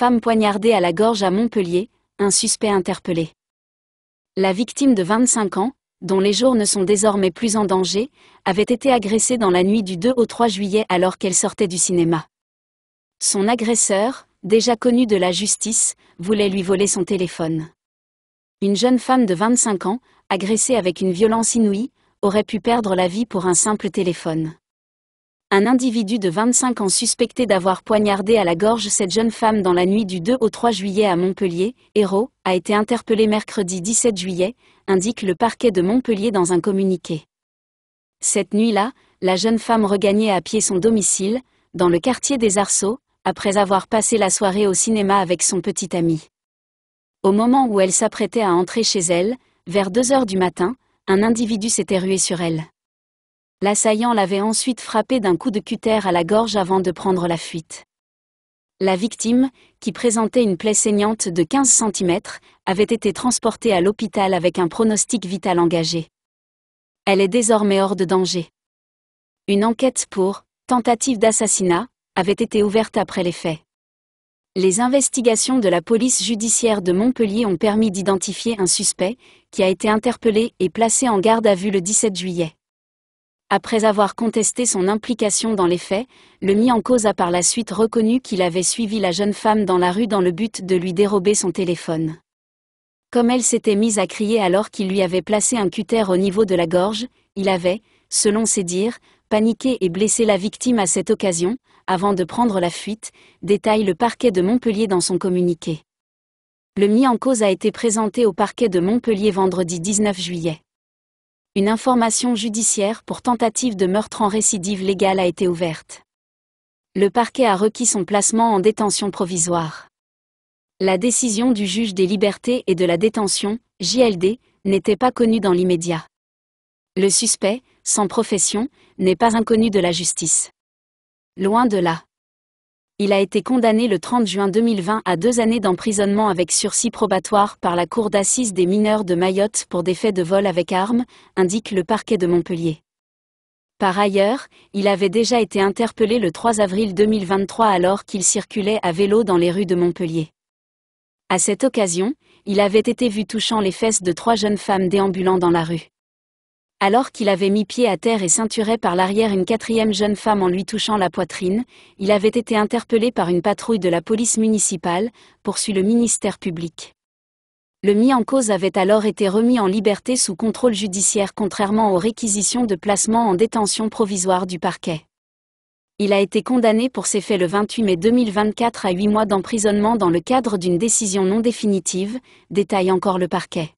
Femme poignardée à la gorge à Montpellier, un suspect interpellé. La victime de 25 ans, dont les jours ne sont désormais plus en danger, avait été agressée dans la nuit du 2 au 3 juillet alors qu'elle sortait du cinéma. Son agresseur, déjà connu de la justice, voulait lui voler son téléphone. Une jeune femme de 25 ans, agressée avec une violence inouïe, aurait pu perdre la vie pour un simple téléphone un individu de 25 ans suspecté d'avoir poignardé à la gorge cette jeune femme dans la nuit du 2 au 3 juillet à Montpellier, Hérault, a été interpellé mercredi 17 juillet, indique le parquet de Montpellier dans un communiqué. Cette nuit-là, la jeune femme regagnait à pied son domicile, dans le quartier des Arceaux, après avoir passé la soirée au cinéma avec son petit ami. Au moment où elle s'apprêtait à entrer chez elle, vers 2 heures du matin, un individu s'était rué sur elle. L'assaillant l'avait ensuite frappé d'un coup de cutter à la gorge avant de prendre la fuite. La victime, qui présentait une plaie saignante de 15 cm, avait été transportée à l'hôpital avec un pronostic vital engagé. Elle est désormais hors de danger. Une enquête pour tentative d'assassinat avait été ouverte après les faits. Les investigations de la police judiciaire de Montpellier ont permis d'identifier un suspect, qui a été interpellé et placé en garde à vue le 17 juillet après avoir contesté son implication dans les faits, le mis en cause a par la suite reconnu qu'il avait suivi la jeune femme dans la rue dans le but de lui dérober son téléphone. Comme elle s'était mise à crier alors qu'il lui avait placé un cutter au niveau de la gorge, il avait, selon ses dires, paniqué et blessé la victime à cette occasion, avant de prendre la fuite, détaille le parquet de Montpellier dans son communiqué. Le mis en cause a été présenté au parquet de Montpellier vendredi 19 juillet une information judiciaire pour tentative de meurtre en récidive légale a été ouverte. Le parquet a requis son placement en détention provisoire. La décision du juge des libertés et de la détention, JLD, n'était pas connue dans l'immédiat. Le suspect, sans profession, n'est pas inconnu de la justice. Loin de là il a été condamné le 30 juin 2020 à deux années d'emprisonnement avec sursis probatoire par la Cour d'assises des mineurs de Mayotte pour des faits de vol avec armes, indique le parquet de Montpellier. Par ailleurs, il avait déjà été interpellé le 3 avril 2023 alors qu'il circulait à vélo dans les rues de Montpellier. À cette occasion, il avait été vu touchant les fesses de trois jeunes femmes déambulant dans la rue. Alors qu'il avait mis pied à terre et ceinturait par l'arrière une quatrième jeune femme en lui touchant la poitrine, il avait été interpellé par une patrouille de la police municipale, poursuit le ministère public. Le mis en cause avait alors été remis en liberté sous contrôle judiciaire contrairement aux réquisitions de placement en détention provisoire du parquet. Il a été condamné pour ces faits le 28 mai 2024 à 8 mois d'emprisonnement dans le cadre d'une décision non définitive, détaille encore le parquet.